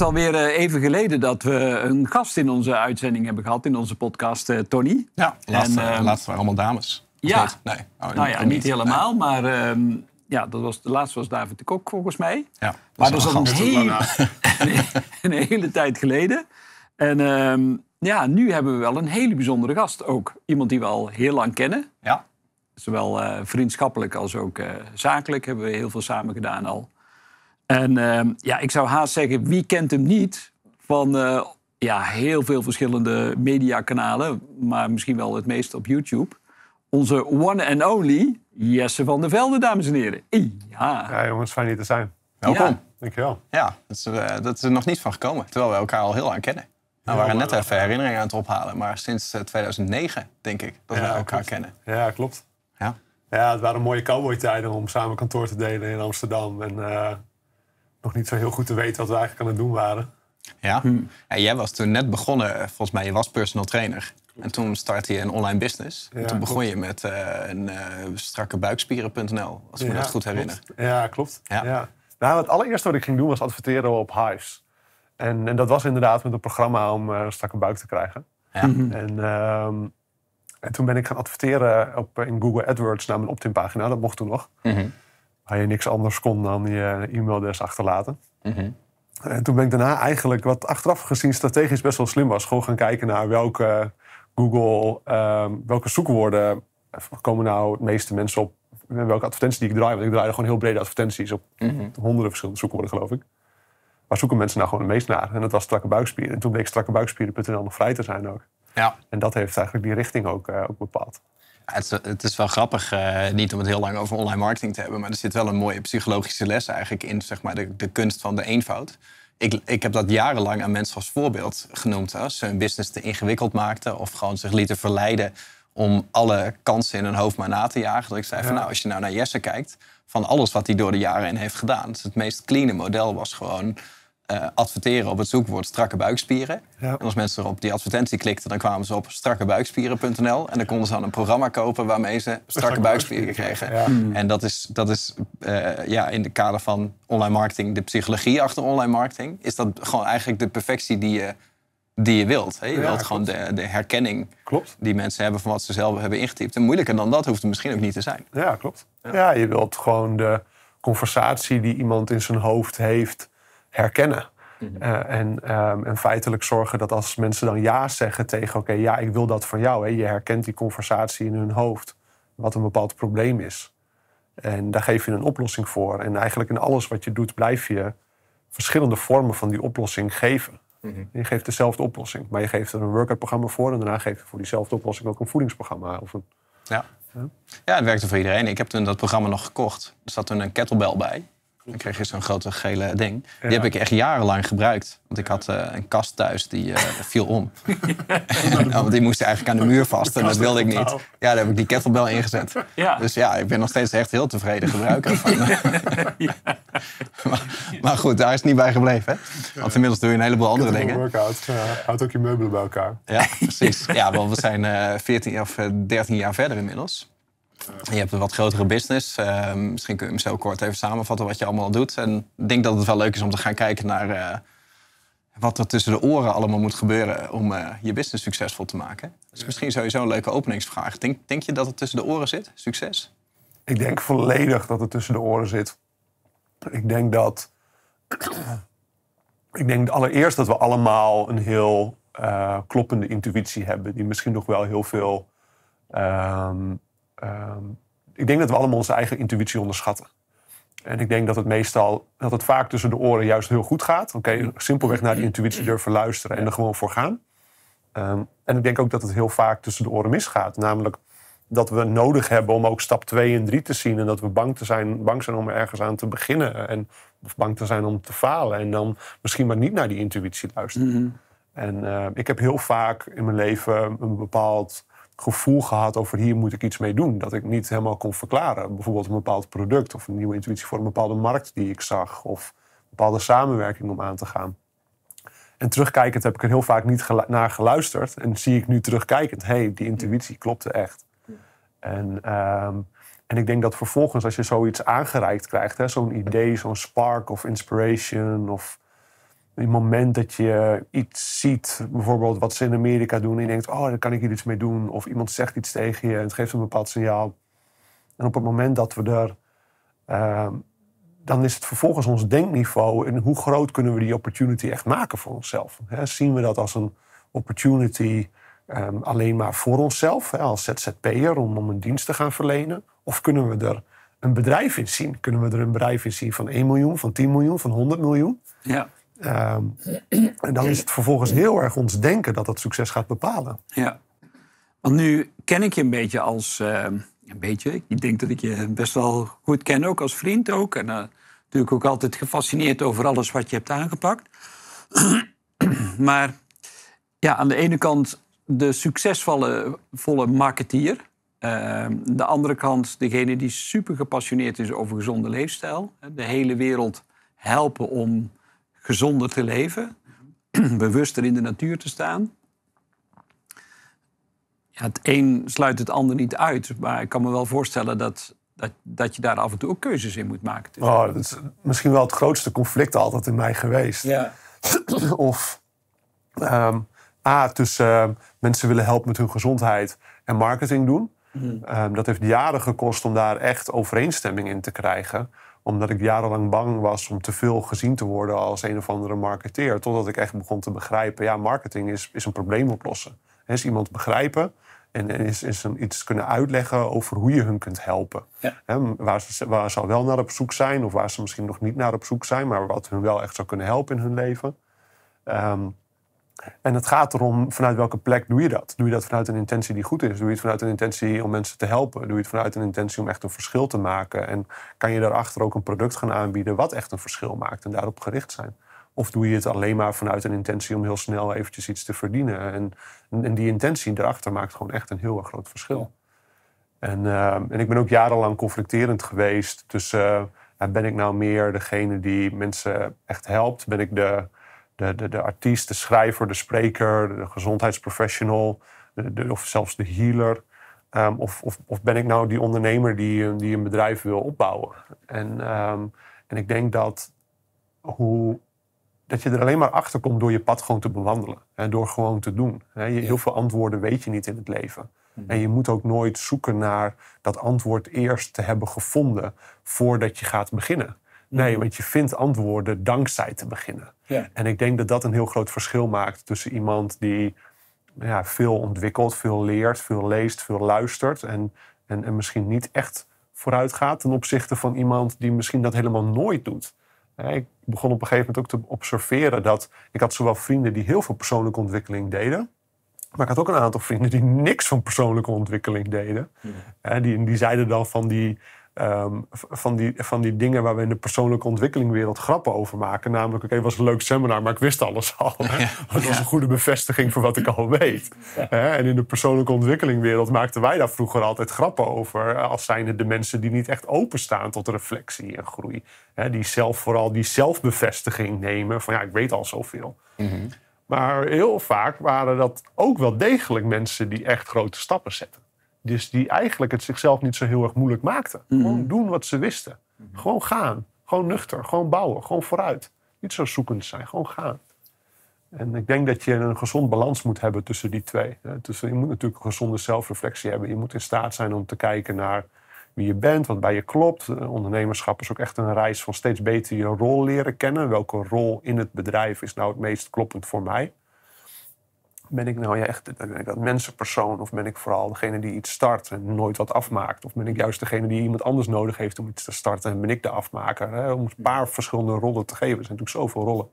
alweer eh, even geleden dat we een gast in onze uitzending hebben gehad, in onze podcast, eh, Tony. Ja, laatst, en, uh, ehm, laatst waren allemaal dames. Ja, nee. Oh, nou ja, niet helemaal, maar ehm, ja, dat was, de laatste was David de Kok volgens mij. Ja, maar dat was al een, hele, een hele tijd geleden. En ehm, ja, nu hebben we wel een hele bijzondere gast ook. Iemand die we al heel lang kennen. Ja. Zowel eh, vriendschappelijk als ook zakelijk hebben we heel veel samen gedaan al. En ehm, ja, ik zou haast zeggen, wie kent hem niet? Van eh, ja, heel veel verschillende mediakanalen, maar misschien wel het meest op YouTube. Onze one and only Jesse van der Velde, dames en heren. Ja, ja jongens, fijn hier te zijn. Welkom. Ja. Dankjewel. Ja, eh, dat is, er nog niet van gekomen, terwijl we elkaar al heel lang kennen. Nou, we waren net even herinneringen aan het ophalen, maar sinds 2009 eh, denk ik dat we elkaar kennen. Ja, klopt. Ja. ja, het waren mooie cowboy-tijden om samen kantoor te delen in Amsterdam. En nog niet zo heel goed te weten wat we eigenlijk aan het doen waren. Ja, en hm. jij was toen net begonnen, eh, volgens mij, je was personal trainer. En toen startte je een online business. en toen begon je met eh, een uh, strakke buikspieren.nl, als ik me dat goed herinner. Ja, klopt. Ja. Nou, het allereerste wat ik ging doen was adverteren op Hives. En, en dat was inderdaad met een programma om een strakke buik te krijgen. Ja. Mhm. en, ehm, en, toen ben ik gaan adverteren op, in Google AdWords naar mijn opt-in pagina. Dat mocht toen nog. Mhm waar je niks anders kon dan je e-mailadres achterlaten. Mhm. En toen ben ik daarna eigenlijk, wat achteraf gezien strategisch best wel slim was, gewoon gaan kijken naar welke Google, ehm, welke zoekwoorden komen nou het meeste mensen op. Welke advertenties die ik draai, want ik draaide gewoon heel brede advertenties op mhm. honderden verschillende zoekwoorden, geloof ik. Waar zoeken mensen nou gewoon het meest naar? En dat was strakke buikspieren. En toen bleek buikspieren.nl nog vrij te zijn ook. Ja. En dat heeft eigenlijk die richting ook, eh, ook bepaald. Het, is wel grappig, eh, niet om het heel lang over online marketing te hebben, maar er zit wel een mooie psychologische les eigenlijk in, zeg maar, de, kunst van de eenvoud. Ik, ik heb dat jarenlang aan mensen als voorbeeld genoemd. Als ze hun business te ingewikkeld maakten of gewoon zich lieten verleiden om alle kansen in hun hoofd maar na te jagen. Dat ik zei van nou, als je nou naar Jesse kijkt, van alles wat hij door de jaren heen heeft gedaan. Dus het meest clean model was gewoon eh, adverteren op het zoekwoord strakke buikspieren. En als mensen op die advertentie klikten, dan kwamen ze op strakkebuikspieren.nl. En dan konden ze dan een programma kopen waarmee ze strakke, buikspieren kregen. En dat is, dat is eh, ja, in de kader van online marketing, de psychologie achter online marketing, is dat gewoon eigenlijk de perfectie die je, die je wilt. Hè? Je wilt gewoon de, herkenning klopt. die mensen hebben van wat ze zelf hebben ingetypt. En moeilijker dan dat hoeft het misschien ook niet te zijn. Ja, klopt. Ja, je wilt gewoon de conversatie die iemand in zijn hoofd heeft herkennen. Mhm. Eh, en, ehm, en, feitelijk zorgen dat als mensen dan ja zeggen tegen, oké, ja, ik wil dat van jou. Hè, je herkent die conversatie in hun hoofd, wat een bepaald probleem is. En daar geef je een oplossing voor. En eigenlijk in alles wat je doet, blijf je verschillende vormen van die oplossing geven. Mhm. Je geeft dezelfde oplossing, maar je geeft er een workout-programma voor en daarna geef je voor diezelfde oplossing ook een voedingsprogramma. Of een, ja. ja. Ja. het werkte voor iedereen. Ik heb toen dat programma nog gekocht. Er zat toen een kettlebell bij. Dan kreeg je zo'n grote gele ding. Die heb ik echt jarenlang gebruikt. Want ik had eh, een kast thuis die eh, viel om. Nou, want die moest eigenlijk aan de muur vast en dat wilde ik niet. Ja, daar heb ik die kettlebell ingezet. Dus ja, ik ben nog steeds echt heel tevreden gebruiker van. Eh, maar, goed, daar is het niet bij gebleven. Hè? Want inmiddels doe je een heleboel andere dingen. workout uh, houdt ook je meubelen bij elkaar. Ja, precies. Ja, want we zijn 14 of 13 jaar verder inmiddels. Je hebt een wat grotere business. Ehm, misschien kun je hem zo kort even samenvatten wat je allemaal doet. En ik denk dat het wel leuk is om te gaan kijken naar eh, wat er tussen de oren allemaal moet gebeuren om eh, je business succesvol te maken. Dat is misschien sowieso een leuke openingsvraag. Denk, denk je dat het tussen de oren zit, succes? Ik denk volledig dat het tussen de oren zit. Ik denk dat. ik denk allereerst dat we allemaal een heel eh, kloppende intuïtie hebben, die misschien nog wel heel veel. Ehm, Ehm, ik denk dat we allemaal onze eigen intuïtie onderschatten. En ik denk dat het meestal, dat het vaak tussen de oren juist heel goed gaat. Oké, mm-hmm. simpelweg naar die intuïtie durven luisteren en er gewoon voor gaan. Ehm, en ik denk ook dat het heel vaak tussen de oren misgaat. Namelijk dat we nodig hebben om ook stap 2 en 3 te zien. En dat we bang, te zijn, bang zijn om ergens aan te beginnen. En, of bang te zijn om te falen. En dan misschien maar niet naar die intuïtie luisteren. Mm-hmm. En ehm, ik heb heel vaak in mijn leven een bepaald gevoel gehad over hier moet ik iets mee doen. Dat ik niet helemaal kon verklaren. Bijvoorbeeld een bepaald product of een nieuwe intuïtie voor een bepaalde markt die ik zag. Of een bepaalde samenwerking om aan te gaan. En terugkijkend heb ik er heel vaak niet naar geluisterd. En zie ik nu terugkijkend, hé, hey, die intuïtie klopte echt. En, ehm, en ik denk dat vervolgens als je zoiets aangereikt krijgt, zo'n idee, zo'n spark of inspiration of het moment dat je iets ziet, bijvoorbeeld wat ze in Amerika doen, en je denkt: oh, daar kan ik hier iets mee doen. Of iemand zegt iets tegen je en het geeft een bepaald signaal. En op het moment dat we er. Ehm, dan is het vervolgens ons denkniveau en hoe groot kunnen we die opportunity echt maken voor onszelf. zien we dat als een opportunity ehm, alleen maar voor onszelf, als ZZP'er, om, om een dienst te gaan verlenen? Of kunnen we er een bedrijf in zien? Kunnen we er een bedrijf in zien van 1 miljoen, van 10 miljoen, van 100 miljoen? Ja. Ehm, en dan is het vervolgens heel erg ons denken dat dat succes gaat bepalen. Ja, want nu ken ik je een beetje als. Ehm, een beetje. Ik denk dat ik je best wel goed ken, ook als vriend ook. En eh, natuurlijk ook altijd gefascineerd over alles wat je hebt aangepakt. maar ja, aan de ene kant de succesvolle volle marketeer. Uh, de andere kant degene die super gepassioneerd is over gezonde leefstijl. De hele wereld helpen om gezonder te leven, bewuster in de natuur te staan. Ja, het een sluit het ander niet uit, maar ik kan me wel voorstellen dat, dat, dat je daar af en toe ook keuzes in moet maken. oh, dat is misschien wel het grootste conflict altijd in mij geweest. Ja. of ehm, A, tussen ehm, mensen willen helpen met hun gezondheid en marketing doen. Mhm. Ehm, dat heeft jaren gekost om daar echt overeenstemming in te krijgen omdat ik jarenlang bang was om te veel gezien te worden als een of andere marketeer. Totdat ik echt begon te begrijpen, ja, marketing is, is een probleem oplossen. is iemand begrijpen en, en is, is een, iets kunnen uitleggen over hoe je hun kunt helpen. waar, ze, waar ze al wel naar op zoek zijn, of waar ze misschien nog niet naar op zoek zijn, maar wat hun wel echt zou kunnen helpen in hun leven. Um, en het gaat erom vanuit welke plek doe je dat? Doe je dat vanuit een intentie die goed is? Doe je het vanuit een intentie om mensen te helpen? Doe je het vanuit een intentie om echt een verschil te maken? En kan je daarachter ook een product gaan aanbieden wat echt een verschil maakt en daarop gericht zijn? Of doe je het alleen maar vanuit een intentie om heel snel eventjes iets te verdienen? En, en die intentie erachter maakt gewoon echt een heel erg groot verschil. En, eh, en ik ben ook jarenlang conflicterend geweest tussen... Eh, ben ik nou meer degene die mensen echt helpt? Ben ik de de, de, artiest, de schrijver, de spreker, de gezondheidsprofessional, de, of zelfs de healer. Ehm, of, of, of, ben ik nou die ondernemer die, eh, die een bedrijf wil opbouwen? En, ehm, en ik denk dat, hoe, dat je er alleen maar achter komt door je pad gewoon te bewandelen. en door gewoon te doen. Je heel veel antwoorden weet je niet in het leven. Mhm. En je moet ook nooit zoeken naar dat antwoord eerst te hebben gevonden voordat je gaat beginnen. Nee, mm. want je vindt antwoorden dankzij te beginnen. En ik denk dat dat een heel groot verschil maakt tussen iemand die ja, veel ontwikkelt, veel leert, veel leest, veel luistert en, en, en misschien niet echt vooruit gaat ten opzichte van iemand die misschien dat helemaal nooit doet. Ik begon op een gegeven moment ook te observeren dat ik had zowel vrienden die heel veel persoonlijke ontwikkeling deden, maar ik had ook een aantal vrienden die niks van persoonlijke ontwikkeling deden. Mm. Die, die zeiden dan van die, Ehm, van, die, van die dingen waar we in de persoonlijke ontwikkelingwereld grappen over maken. Namelijk, oké, het was een leuk seminar, maar ik wist alles al. Het was een goede bevestiging voor wat ik al weet. en in de persoonlijke ontwikkelingwereld maakten wij daar vroeger altijd grappen over. Eh, als zijnde de mensen die niet echt openstaan tot reflectie en groei. die zelf vooral die zelfbevestiging nemen van ja, ik weet al zoveel. Mhm. Maar heel vaak waren dat ook wel degelijk mensen die echt grote stappen zetten. Dus die eigenlijk het zichzelf niet zo heel erg moeilijk maakten. Mhm. Gewoon doen wat ze wisten. Mhm. Gewoon gaan. Gewoon nuchter. Gewoon bouwen. Gewoon vooruit. Niet zo zoekend zijn. Gewoon gaan. En ik denk dat je een gezond balans moet hebben tussen die twee. Dus je moet natuurlijk een gezonde zelfreflectie hebben. Je moet in staat zijn om te kijken naar wie je bent, wat bij je klopt. Eh, ondernemerschap is ook echt een reis van steeds beter je rol leren kennen. Welke rol in het bedrijf is nou het meest kloppend voor mij? ben ik nou ja, echt ben ik dat mensenpersoon of ben ik vooral degene die iets start en nooit wat afmaakt? Of ben ik juist degene die iemand anders nodig heeft om iets te starten en ben ik de afmaker? Hè? Om een paar verschillende rollen te geven. Er zijn natuurlijk zoveel rollen.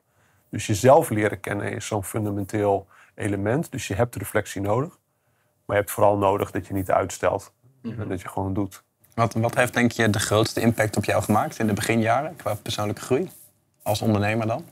Dus jezelf leren kennen is zo'n fundamenteel element. Dus je hebt reflectie nodig. Maar je hebt vooral nodig dat je niet uitstelt en mhm. dat je gewoon doet. Wat, wat heeft denk je de grootste impact op jou gemaakt in de beginjaren qua persoonlijke groei? Als ondernemer dan?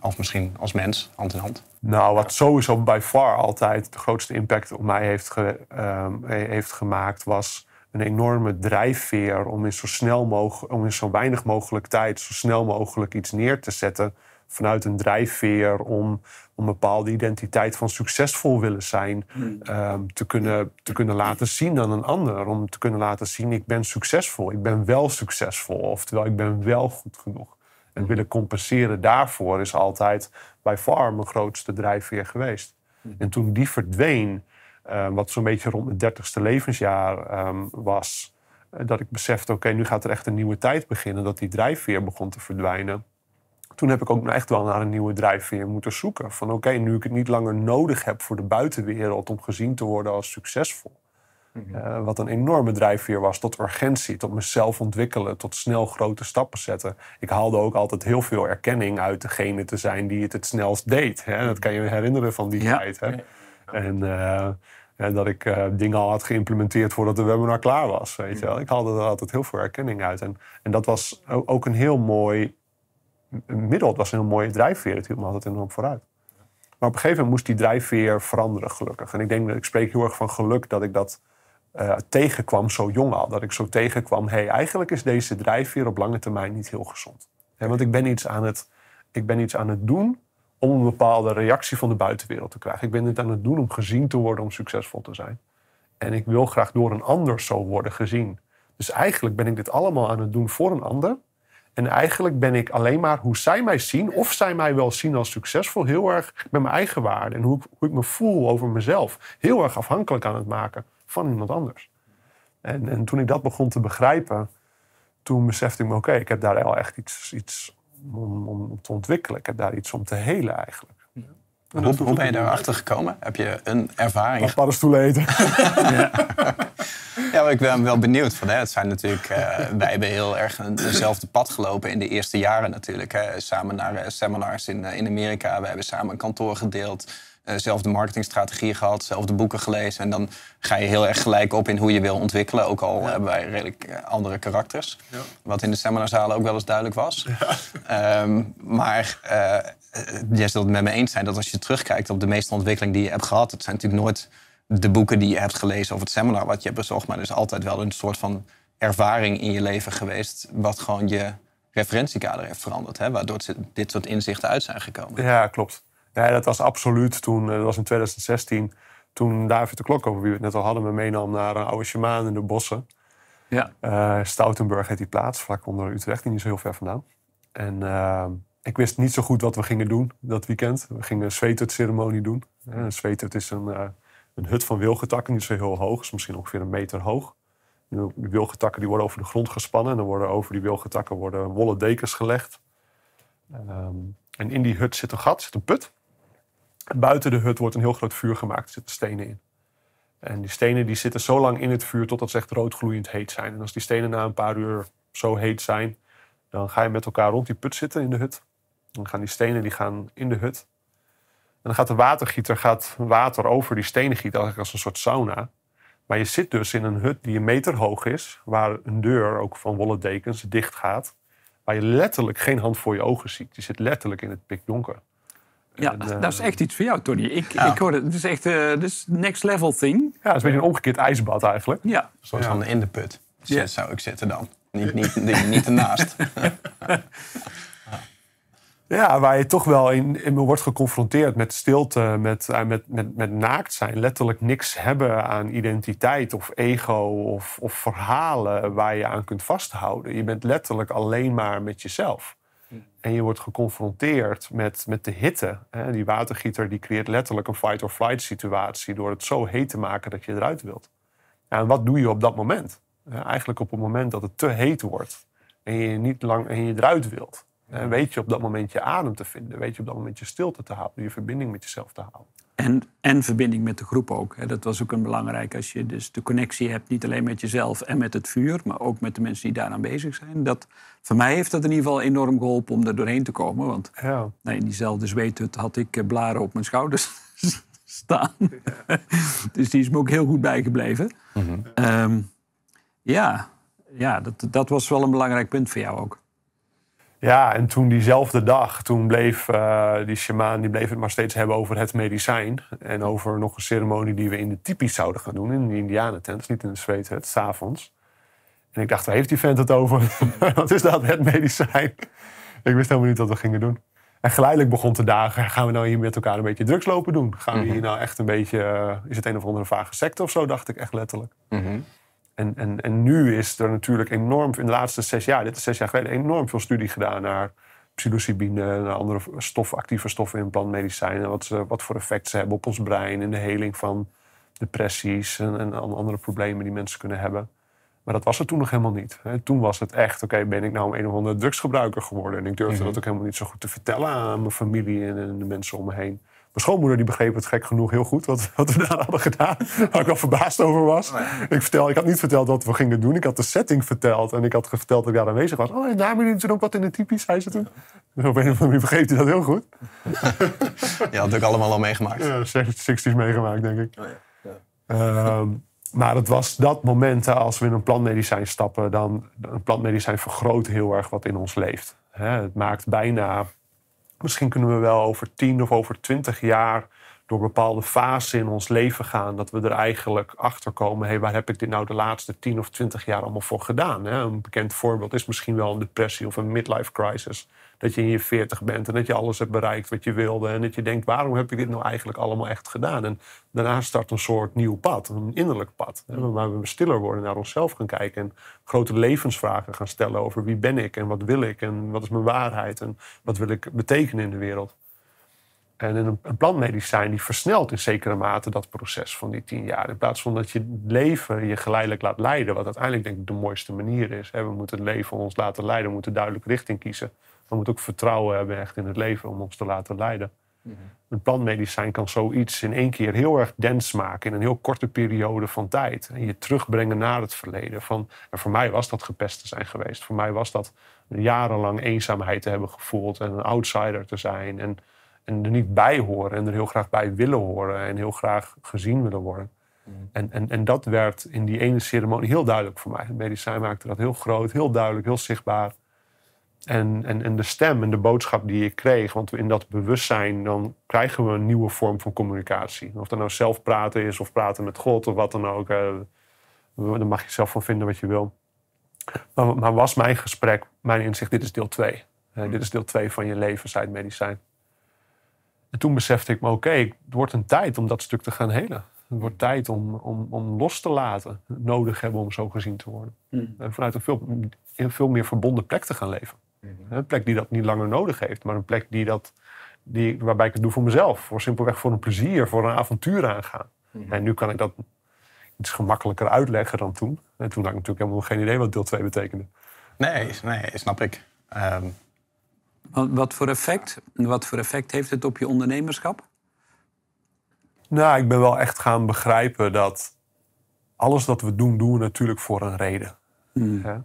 of misschien als mens, hand in hand? Nou, wat sowieso by far altijd de grootste impact op mij heeft, ge, ehm, heeft gemaakt, was een enorme drijfveer om in zo snel om in zo weinig mogelijk tijd, zo snel mogelijk iets neer te zetten. Vanuit een drijfveer om een bepaalde identiteit van succesvol willen zijn. Hmm. Ehm, te, kunnen, te kunnen laten zien aan een ander. Om te kunnen laten zien, ik ben succesvol. Ik ben wel succesvol. Oftewel, ik ben wel goed genoeg. En willen compenseren daarvoor is altijd bij farm mijn grootste drijfveer geweest. Mhm. En toen die verdween, eh, wat zo'n beetje rond mijn dertigste levensjaar ehm, was, eh, dat ik besefte, oké, nu gaat er echt een nieuwe tijd beginnen, dat die drijfveer begon te verdwijnen. Toen heb ik ook echt wel naar een nieuwe drijfveer moeten zoeken. Van oké, nu ik het niet langer nodig heb voor de buitenwereld om gezien te worden als succesvol, Mhm. Eh, wat een enorme drijfveer was tot urgentie, tot mezelf ontwikkelen, tot snel grote stappen zetten. Ik haalde ook altijd heel veel erkenning uit degene te zijn die het het snelst deed. Hè? Dat mhm. kan je herinneren van die tijd. Hè? En ja, eh, dat ik eh, dingen al had geïmplementeerd voordat de webinar klaar was. Weet je mhm. wel? Ik haalde er altijd heel veel erkenning uit. En, en dat was ook een heel mooi middel. Het was een heel mooie drijfveer. Het hield me altijd enorm vooruit. Maar op een gegeven moment moest die drijfveer veranderen, gelukkig. En ik denk dat ik spreek heel erg van geluk dat ik dat eh, tegenkwam zo jong al. Dat ik zo tegenkwam, hey, eigenlijk is deze drijfveer op lange termijn niet heel gezond. want ik ben, iets aan het, ik ben iets aan het doen om een bepaalde reactie van de buitenwereld te krijgen. Ik ben dit aan het doen om gezien te worden, om succesvol te zijn. En ik wil graag door een ander zo worden gezien. Dus eigenlijk ben ik dit allemaal aan het doen voor een ander. En eigenlijk ben ik alleen maar hoe zij mij zien, of zij mij wel zien als succesvol, heel erg met mijn eigen waarde en hoe, hoe ik me voel over mezelf, heel erg afhankelijk aan het maken van iemand anders. En, en toen ik dat begon te begrijpen, toen besefte ik me, oké, ik heb daar wel echt iets, iets om, om, te ontwikkelen. Ik heb daar iets om te helen eigenlijk. Hoe, ben je daarachter gekomen? Heb je een ervaring? Nog paddenstoelen eten. ja. maar ik ben wel benieuwd. Van, hè. Het zijn natuurlijk, eh, wij hebben heel erg hetzelfde pad gelopen in de eerste jaren natuurlijk. Hè. Samen naar eh, seminars in, eh, in Amerika. We hebben samen een kantoor gedeeld. Eh, Zelfde de marketingstrategieën gehad, zelf boeken gelezen. En dan ga je heel erg gelijk op in hoe je wil ontwikkelen. Ook al hebben wij redelijk eh, andere karakters. Ja. Wat in de seminarzalen ook wel eens duidelijk was. Ehm, maar uh, jij zult het met me eens zijn dat als je terugkijkt op de meeste ontwikkeling die je hebt gehad, het zijn natuurlijk nooit de boeken die je hebt gelezen of het seminar wat je hebt bezocht. Maar er is altijd wel een soort van ervaring in je leven geweest. Wat gewoon je referentiekader heeft veranderd. Hè? Waardoor dit soort inzichten uit zijn gekomen. Ja, klopt. Nee, dat was absoluut toen, eh, dat was in 2016, toen David de Klok, over wie we het net al hadden, me meenam naar een oude shamaan in de bossen. Ja. Uh, Stoutenburg heet die plaats, vlak onder Utrecht, die niet zo heel ver vandaan. En eh, ik wist niet zo goed wat we gingen doen dat weekend. We gingen een zweetertceremonie doen. een zweetert is een, een hut van wilgetakken, niet zo heel hoog, is misschien ongeveer een meter hoog. Die wilgetakken die worden over de grond gespannen en dan worden over die wilgetakken worden wollen dekens gelegd. Ehm, en in die hut zit een gat, zit een put. Buiten de hut wordt een heel groot vuur gemaakt, er zitten stenen in. En die stenen die zitten zo lang in het vuur totdat ze echt roodgloeiend heet zijn. En als die stenen na een paar uur zo heet zijn, dan ga je met elkaar rond die put zitten in de hut. Dan gaan die stenen die gaan in de hut. En dan gaat de watergieter gaat water over die stenen gieten, eigenlijk als een soort sauna. Maar je zit dus in een hut die een meter hoog is, waar een deur ook van wollen dekens dicht gaat. Waar je letterlijk geen hand voor je ogen ziet. Je zit letterlijk in het pikdonker. Ja, eh, dat is echt iets voor jou, Tony. Ik, ik hoor het. Het is echt uh, is next level thing. Ja, het is een beetje een omgekeerd ijsbad eigenlijk. Ja. zoals van in de put dus, ja eh, zou ik zitten dan. Niet, niet, niet, niet ernaast. ja, waar je toch wel in, in, wordt geconfronteerd met stilte, met, met, met, met naakt zijn. Letterlijk niks hebben aan identiteit of ego of, of verhalen waar je aan kunt vasthouden. Je bent letterlijk alleen maar met jezelf. En je wordt geconfronteerd met, met de hitte. Hè? Die watergieter die creëert letterlijk een fight-or-flight situatie door het zo heet te maken dat je eruit wilt. En wat doe je op dat moment? Eigenlijk op het moment dat het te heet wordt en je niet lang en je eruit wilt. weet je op dat moment je adem te vinden? Weet je op dat moment je stilte te houden, je verbinding met jezelf te houden? En, en verbinding met de groep ook. Dat was ook een belangrijk als je dus de connectie hebt, niet alleen met jezelf en met het vuur, maar ook met de mensen die daaraan bezig zijn. Dat, voor mij heeft dat in ieder geval enorm geholpen om er doorheen te komen. Want ja. Nou, in diezelfde zweethut had ik eh, blaren op mijn schouders staan. dus die is me ook heel goed bijgebleven. Mhm. Ehm, ja, ja dat, dat was wel een belangrijk punt voor jou ook. Ja, en toen diezelfde dag, toen bleef eh, die shamaan die bleef het maar steeds hebben over het medicijn. En over nog een ceremonie die we in de tipi zouden gaan doen, in de indianentent. Dus niet in de zweet, het s'avonds. En ik dacht, waar heeft die vent het over? Wat is dat, het medicijn? ik wist helemaal niet wat we gingen doen. En geleidelijk begon te dagen, gaan we nou hier met elkaar een beetje drugs lopen doen? Gaan we mhm. hier nou echt een beetje, eh, is het een of andere vage secte of zo, dacht ik echt letterlijk. Mm en, en, en nu is er natuurlijk enorm, in de laatste zes jaar, dit is zes jaar geleden, enorm veel studie gedaan naar psilocybine en andere stoffen, actieve stoffen in plantmedicijnen. Wat, ze, wat voor effect ze hebben op ons brein in de heling van depressies en, andere problemen die mensen kunnen hebben. Maar dat was er toen nog helemaal niet. Toen was het echt, oké, ben ik nou een of andere drugsgebruiker geworden? En ik durfde mhm. dat ook helemaal niet zo goed te vertellen aan mijn familie en, de mensen om me heen schoonmoeder die begreep het gek genoeg heel goed wat, wat we daar hadden gedaan. Waar ik wel verbaasd over was. Oh ik, vertel, ik had niet verteld wat we gingen doen. Ik had de setting verteld. En ik had verteld dat ik daar aanwezig was. Oh, en daar ben je ook wat in de typisch, zei ze toen. Dus op een of andere manier begreep hij dat heel goed. Je had het ook allemaal al meegemaakt. Ja, 60's meegemaakt, denk ik. Oh ja. Ehm, maar het was dat moment, als we in een plantmedicijn stappen, dan een plantmedicijn vergroot heel erg wat in ons leeft. Het maakt bijna Misschien kunnen we wel over tien of over twintig jaar door bepaalde fasen in ons leven gaan, dat we er eigenlijk achter komen: hey, waar heb ik dit nou de laatste 10 of 20 jaar allemaal voor gedaan? Hè? Een bekend voorbeeld is misschien wel een depressie of een midlife crisis dat je in je veertig bent en dat je alles hebt bereikt wat je wilde. En dat je denkt, waarom heb ik dit nou eigenlijk allemaal echt gedaan? En daarna start een soort nieuw pad, een innerlijk pad. Mm. Waar we stiller worden, naar onszelf gaan kijken. En grote levensvragen gaan stellen over wie ben ik en wat wil ik en wat is mijn waarheid en wat wil ik betekenen in de wereld. En een, een plantmedicijn die versnelt in zekere mate dat proces van die tien jaar. In plaats van dat je leven je geleidelijk laat leiden, wat uiteindelijk denk ik de mooiste manier is. We moeten het leven ons laten leiden, we moeten duidelijk richting kiezen. We moeten ook vertrouwen hebben echt in het leven om ons te laten leiden. Mhm. Een planmedicijn kan zoiets in één keer heel erg dens maken in een heel korte periode van tijd. En je terugbrengen naar het verleden. Van, en nou, voor mij was dat gepest te zijn geweest. Voor mij was dat jarenlang eenzaamheid te hebben gevoeld en een outsider te zijn. En, en er niet bij horen en er heel graag bij willen horen en heel graag gezien willen worden. Mhm. En, en, en dat werd in die ene ceremonie heel duidelijk voor mij. Het medicijn maakte dat heel groot, heel duidelijk, heel zichtbaar. En, en, en de stem en de boodschap die ik kreeg. Want in dat bewustzijn dan krijgen we een nieuwe vorm van communicatie. Of dat nou zelf praten is of praten met God of wat dan ook. Eh, daar mag je zelf van vinden wat je wil. Maar, maar was mijn gesprek, mijn inzicht, dit is deel 2. Eh, hmm. dit is deel 2 van je leven, medicijn. En toen besefte ik me, oké, het wordt een tijd om dat stuk te gaan helen. Het wordt tijd om, om, om los te laten. Nodig hebben om zo gezien te worden. Hmm. En vanuit een veel, een veel meer verbonden plek te gaan leven. Mhm. Een plek die dat niet langer nodig heeft, maar een plek die dat, die, waarbij ik het doe voor mezelf. Voor simpelweg voor een plezier, voor een avontuur aangaan. Mhm. En nu kan ik dat iets gemakkelijker uitleggen dan toen. En toen had ik natuurlijk helemaal geen idee wat deel 2 betekende. Nee, nee snap ik. Ehm, wat, wat, voor effect, wat voor effect heeft het op je ondernemerschap? Nou, ik ben wel echt gaan begrijpen dat alles wat we doen, doen we natuurlijk voor een reden. Ja? Hmm.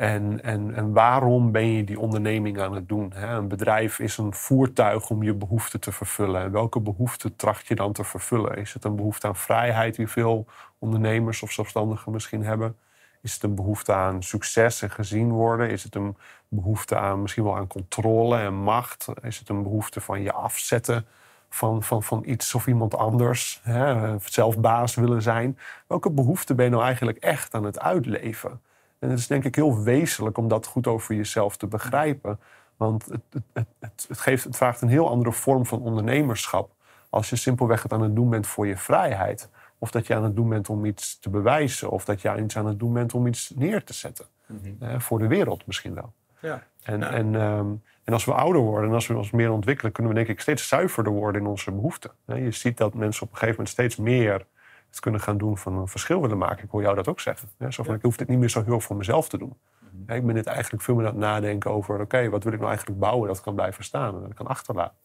En, en, en waarom ben je die onderneming aan het doen? Hè? Een bedrijf is een voertuig om je behoeften te vervullen. En welke behoeften tracht je dan te vervullen? Is het een behoefte aan vrijheid die veel ondernemers of zelfstandigen misschien hebben? Is het een behoefte aan succes en gezien worden? Is het een behoefte aan misschien wel aan controle en macht? Is het een behoefte van je afzetten van, van, van iets of iemand anders? Hè? Zelf baas willen zijn? Welke behoefte ben je nou eigenlijk echt aan het uitleven? En het is denk ik heel wezenlijk om dat goed over jezelf te begrijpen. Want het, het, het, het, geeft, het vraagt een heel andere vorm van ondernemerschap. Als je simpelweg het aan het doen bent voor je vrijheid. Of dat je aan het doen bent om iets te bewijzen. Of dat je iets aan het doen bent om iets neer te zetten. Mhm. Eh, voor de wereld misschien wel. Ja. En, En, ehm, en als we ouder worden en als we ons meer ontwikkelen, kunnen we denk ik steeds zuiverder worden in onze behoeften. Je ziet dat mensen op een gegeven moment steeds meer het kunnen gaan doen van een verschil willen maken. Ik hoor jou dat ook zeggen. Ja, zo van, ik hoef dit niet meer zo heel voor mezelf te doen. Mhm. Ja, ik ben dit eigenlijk veel meer aan het nadenken over... oké, wat wil ik nou eigenlijk bouwen dat kan blijven staan en dat kan achterlaten.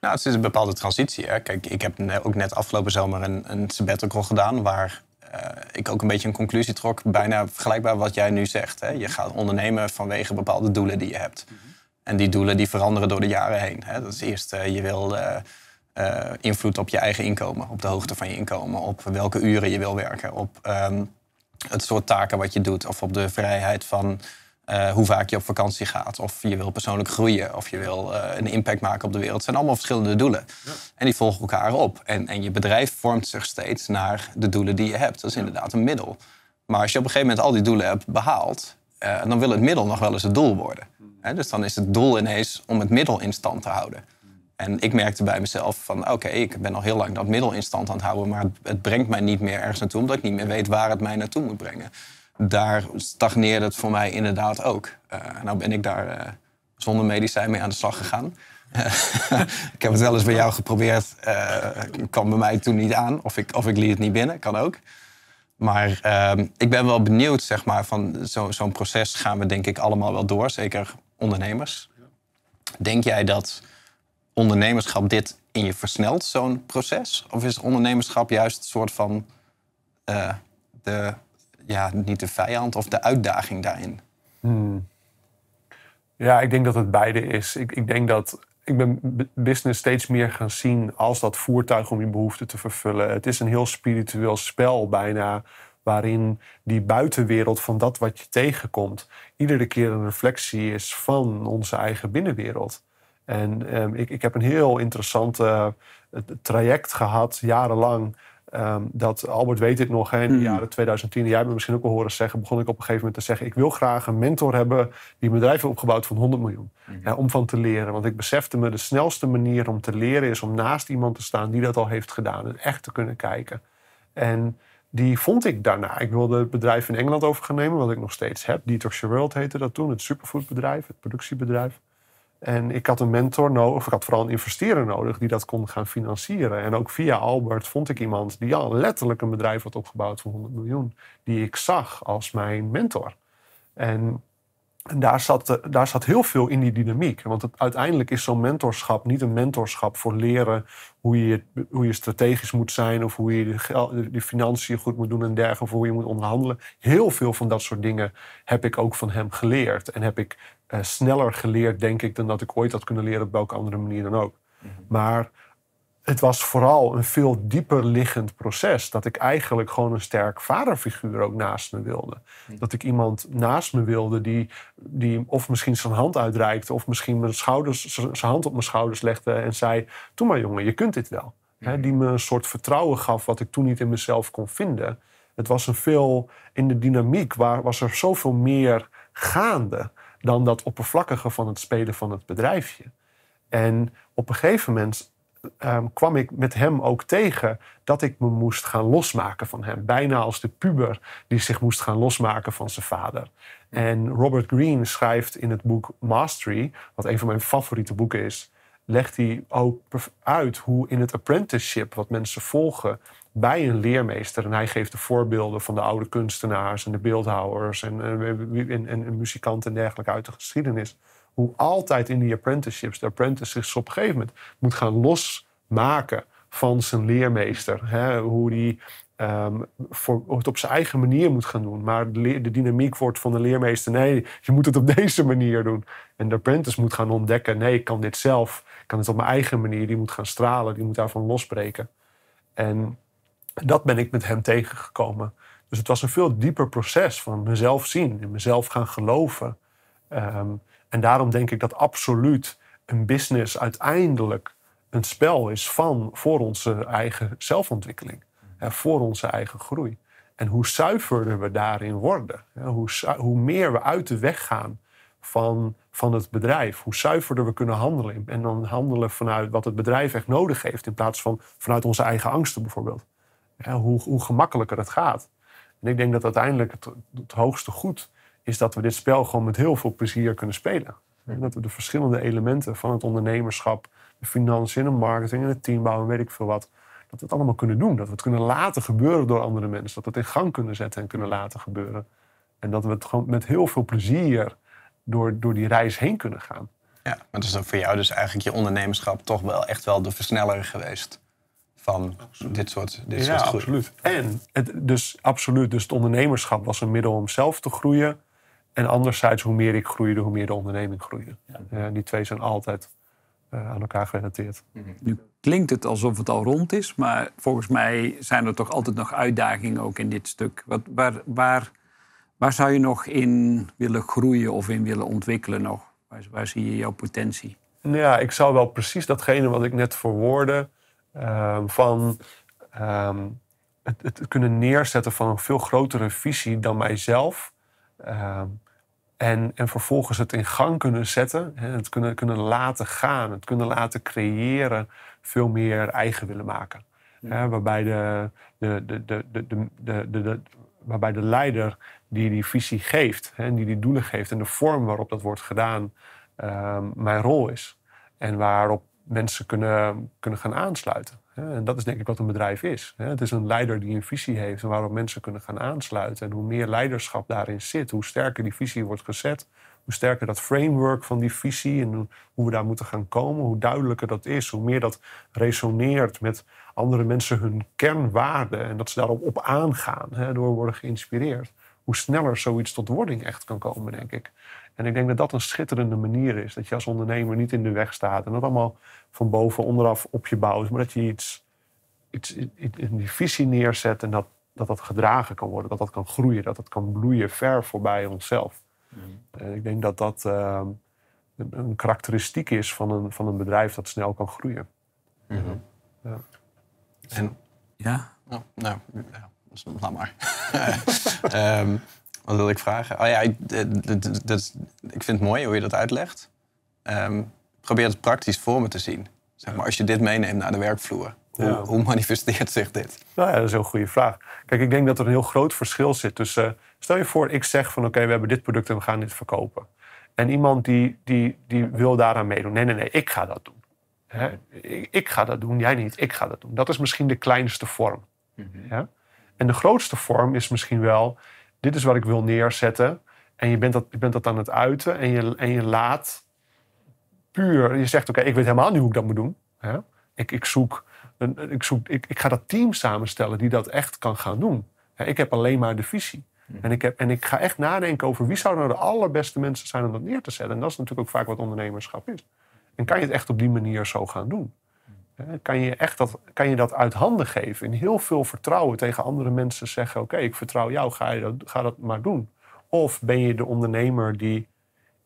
Nou, het is een bepaalde transitie. Hè? Kijk, ik heb ook net afgelopen zomer een, een sabbatical gedaan... waar eh, ik ook een beetje een conclusie trok, bijna vergelijkbaar wat jij nu zegt. Hè? Je mhm. gaat ondernemen vanwege bepaalde doelen die je hebt. Mhm. En die doelen die veranderen door de jaren heen. Hè? Dat is eerst, eh, je wil... Eh, uh, invloed op je eigen inkomen, op de hoogte van je inkomen, op welke uren je wil werken, op ehm, het soort taken wat je doet, of op de vrijheid van eh, hoe vaak je op vakantie gaat, of je wil persoonlijk groeien, of je wil eh, een impact maken op de wereld. Het zijn allemaal verschillende doelen. En die volgen elkaar op. En, en je bedrijf vormt zich steeds naar de doelen die je hebt. Dat is inderdaad een middel. Maar als je op een gegeven moment al die doelen hebt behaald, dan wil het middel nog wel eens het doel worden. Hmm. dus dan is het doel ineens om het middel in stand te houden. En ik merkte bij mezelf van oké, ik ben al heel lang dat middel in stand aan het houden, maar het, brengt mij niet meer ergens naartoe, omdat ik niet meer weet waar het mij naartoe moet brengen. Daar stagneerde het voor mij inderdaad ook. Uh, nou ben ik daar eh, zonder medicijn mee aan de slag gegaan. ik heb het wel eens bij jou geprobeerd, uh, kwam bij mij toen niet aan, of ik, of ik liet het niet binnen, kan ook. Maar ehm, ik ben wel benieuwd, zeg maar, van zo'n proces gaan we denk ik allemaal wel door, zeker ondernemers. Denk jij dat ondernemerschap dit in je versnelt, zo'n proces? Of is ondernemerschap juist een soort van eh, de, ja, niet de vijand of de uitdaging daarin? Hmm. Ja, ik denk dat het beide is. Ik, ik denk dat ik ben business steeds meer gaan zien als dat voertuig om je behoeften te vervullen. Het is een heel spiritueel spel bijna. Waarin die buitenwereld van dat wat je tegenkomt, iedere keer een reflectie is van onze eigen binnenwereld. En ehm, ik, ik heb een heel interessant eh, traject gehad, jarenlang. Ehm, dat Albert weet dit nog, hè, in de mm. jaren 2010, jij hebt me misschien ook al horen zeggen, begon ik op een gegeven moment te zeggen, ik wil graag een mentor hebben die een bedrijf heeft opgebouwd van 100 miljoen. Mm-hmm. om van te leren. Want ik besefte me, de snelste manier om te leren is om naast iemand te staan die dat al heeft gedaan en echt te kunnen kijken. En die vond ik daarna. Ik wilde het bedrijf in Engeland overnemen, wat ik nog steeds heb. Detox Your World heette dat toen, het superfoodbedrijf, het productiebedrijf. En ik had een mentor nodig, of ik had vooral een investeerder nodig die dat kon gaan financieren. En ook via Albert vond ik iemand die al letterlijk een bedrijf had opgebouwd van 100 miljoen, die ik zag als mijn mentor. En en daar zat, eh, daar zat heel veel in die dynamiek. Want uiteindelijk is zo'n mentorschap niet een mentorschap voor leren hoe je, hoe je strategisch moet zijn of hoe je de, de financiën goed moet doen en dergelijke, of hoe je moet onderhandelen. Heel veel van dat soort dingen heb ik ook van hem geleerd. En heb ik eh, sneller geleerd, denk ik, dan dat ik ooit had kunnen leren op welke andere manier dan ook. Mhm. Maar het was vooral een veel dieper liggend proces. Dat ik eigenlijk gewoon een sterk vaderfiguur ook naast me wilde. Dat ik iemand naast me wilde die, die of misschien zijn hand uitreikte... of misschien mijn schouders, zijn hand op mijn schouders legde en zei... Doe maar jongen, je kunt dit wel. die me een soort vertrouwen gaf wat ik toen niet in mezelf kon vinden. Het was een veel... In de dynamiek waar, was er zoveel meer gaande... dan dat oppervlakkige van het spelen van het bedrijfje. En op een gegeven moment Ehm, kwam ik met hem ook tegen dat ik me moest gaan losmaken van hem. Bijna als de puber die zich moest gaan losmaken van zijn vader. En Robert Greene schrijft in het boek Mastery, wat een van mijn favoriete boeken is, legt hij ook uit hoe in het apprenticeship wat mensen volgen bij een leermeester. En hij geeft de voorbeelden van de oude kunstenaars en de beeldhouwers en, eh, en muzikanten en dergelijke uit de geschiedenis hoe altijd in die apprenticeships de apprentice op een gegeven moment moet gaan losmaken van zijn leermeester. Hè? Hoe die ehm, voor, het op zijn eigen manier moet gaan doen. Maar de, de, dynamiek wordt van de leermeester: nee, je moet het op deze manier doen. En de apprentice moet gaan ontdekken: nee, ik kan dit zelf. Ik kan het op mijn eigen manier. Die moet gaan stralen, die moet daarvan losbreken. En dat ben ik met hem tegengekomen. Dus het was een veel dieper proces van mezelf zien, in mezelf gaan geloven. Ehm, en daarom denk ik dat absoluut een business uiteindelijk een spel is van voor onze eigen zelfontwikkeling, voor onze eigen groei. En hoe zuiverder we daarin worden, hè, hoe, hoe meer we uit de weg gaan van, van het bedrijf, hoe zuiverder we kunnen handelen. En dan handelen vanuit wat het bedrijf echt nodig heeft, in plaats van vanuit onze eigen angsten bijvoorbeeld. hoe, hoe gemakkelijker het gaat. En ik denk dat uiteindelijk het, het hoogste goed is dat we dit spel gewoon met heel veel plezier kunnen spelen. dat we de verschillende elementen van het ondernemerschap, de financiën, de marketing en het teambouw en weet ik veel wat, dat we het allemaal kunnen doen. Dat we het kunnen laten gebeuren door andere mensen. Dat we het in gang kunnen zetten en kunnen laten gebeuren. En dat we het gewoon met heel veel plezier door, door die reis heen kunnen gaan. Ja, maar dat is dan voor jou dus eigenlijk je ondernemerschap toch wel echt wel de versneller geweest van dit soort, dit ja, soort groei. absoluut. En dus absoluut, dus het ondernemerschap was een middel om zelf te groeien. En anderzijds, hoe meer ik groeide, hoe meer de onderneming groeide. Ja. Eh, die twee zijn altijd eh, aan elkaar gerelateerd. Mhm. Nu klinkt het alsof het al rond is, maar volgens mij zijn er toch altijd nog uitdagingen ook in dit stuk. Wat, waar, waar, waar zou je nog in willen groeien of in willen ontwikkelen nog? Waar, zie je jouw potentie? Nou ja, ik zou wel precies datgene wat ik net verwoordde, uh, van ehm, het, kunnen neerzetten van een veel grotere visie dan mijzelf. Ehm, en, en vervolgens het in gang kunnen zetten, het kunnen, kunnen laten gaan, het kunnen laten creëren, veel meer eigen willen maken. Mm. waarbij, de, de leider die die visie geeft en die die doelen geeft en de vorm waarop dat wordt gedaan, ehm, mijn rol is. En waarop mensen kunnen, kunnen gaan aansluiten. En dat is denk ik wat een bedrijf is. Het is een leider die een visie heeft en waarop mensen kunnen gaan aansluiten. En hoe meer leiderschap daarin zit, hoe sterker die visie wordt gezet, hoe sterker dat framework van die visie en hoe we daar moeten gaan komen, hoe duidelijker dat is, hoe meer dat resoneert met andere mensen hun kernwaarden en dat ze daarop op aangaan, door worden geïnspireerd. Hoe sneller zoiets tot wording echt kan komen, denk ik. En ik denk dat dat een schitterende manier is. Dat je als ondernemer niet in de weg staat. En dat allemaal van boven onderaf op je bouwt. Maar dat je iets, iets, in die visie neerzet. En dat, dat gedragen kan worden. Dat dat kan groeien. Dat dat kan bloeien ver voorbij onszelf. Mm-hmm. Eh, ik denk dat dat ehm, een, een, karakteristiek is van een, van een bedrijf dat snel kan groeien. Mm-hmm. ja. En ja? Nou, nou ja, laat maar. um, Wat wil ik vragen? Oh ja, ik, eh, ik vind het mooi hoe je dat uitlegt. Ehm, probeer het praktisch voor me te zien. Zeg maar, als je dit meeneemt naar de werkvloer, hoe, manifesteert zich dit? Nou ja, dat is een goede vraag. Kijk, ik denk dat er een heel groot verschil zit tussen... Eh, stel je voor, ik zeg van oké, we hebben dit product en we gaan dit verkopen. En iemand die, die, die wil daaraan meedoen. Nee, nee, nee, ik ga dat doen. Hè? Ik, ga dat doen, jij niet, ik ga dat doen. Dat is misschien de kleinste vorm. Mhm. ja? En de grootste vorm is misschien wel dit is wat ik wil neerzetten. En je bent dat, je bent dat aan het uiten en je, en je laat puur, je zegt oké, ik weet helemaal niet hoe ik dat moet doen. Hè? Ik, ik, zoek een, ik, zoek ik, ik ga dat team samenstellen die dat echt kan gaan doen. Hè? Ik heb alleen maar de visie. Hm. En ik, heb, en ik ga echt nadenken over wie zouden nou de allerbeste mensen zijn om dat neer te zetten. En dat is natuurlijk ook vaak wat ondernemerschap is. En kan je het echt op die manier zo gaan doen? Kan je, echt dat, kan je dat uit handen geven? In heel veel vertrouwen tegen andere mensen zeggen: Oké, ik vertrouw jou, ga, je dat, ga dat maar doen. Of ben je de ondernemer die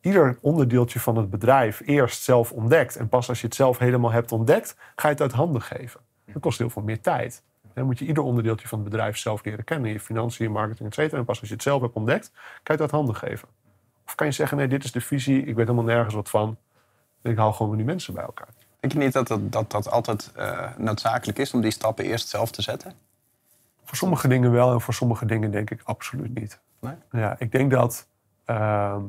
ieder onderdeeltje van het bedrijf eerst zelf ontdekt. En pas als je het zelf helemaal hebt ontdekt, ga je het uit handen geven. Dat kost heel veel meer tijd. Dan moet je ieder onderdeeltje van het bedrijf zelf leren kennen. Je financiën, je marketing, et cetera. En pas als je het zelf hebt ontdekt, kan je het uit handen geven. Of kan je zeggen, nee, dit is de visie, ik weet helemaal nergens wat van. ik hou gewoon die mensen bij elkaar. Denk je niet dat dat, dat, dat altijd eh, noodzakelijk is om die stappen eerst zelf te zetten? Voor sommige dingen wel en voor sommige dingen denk ik absoluut niet. Nee? Ja, ik denk dat. Ehm,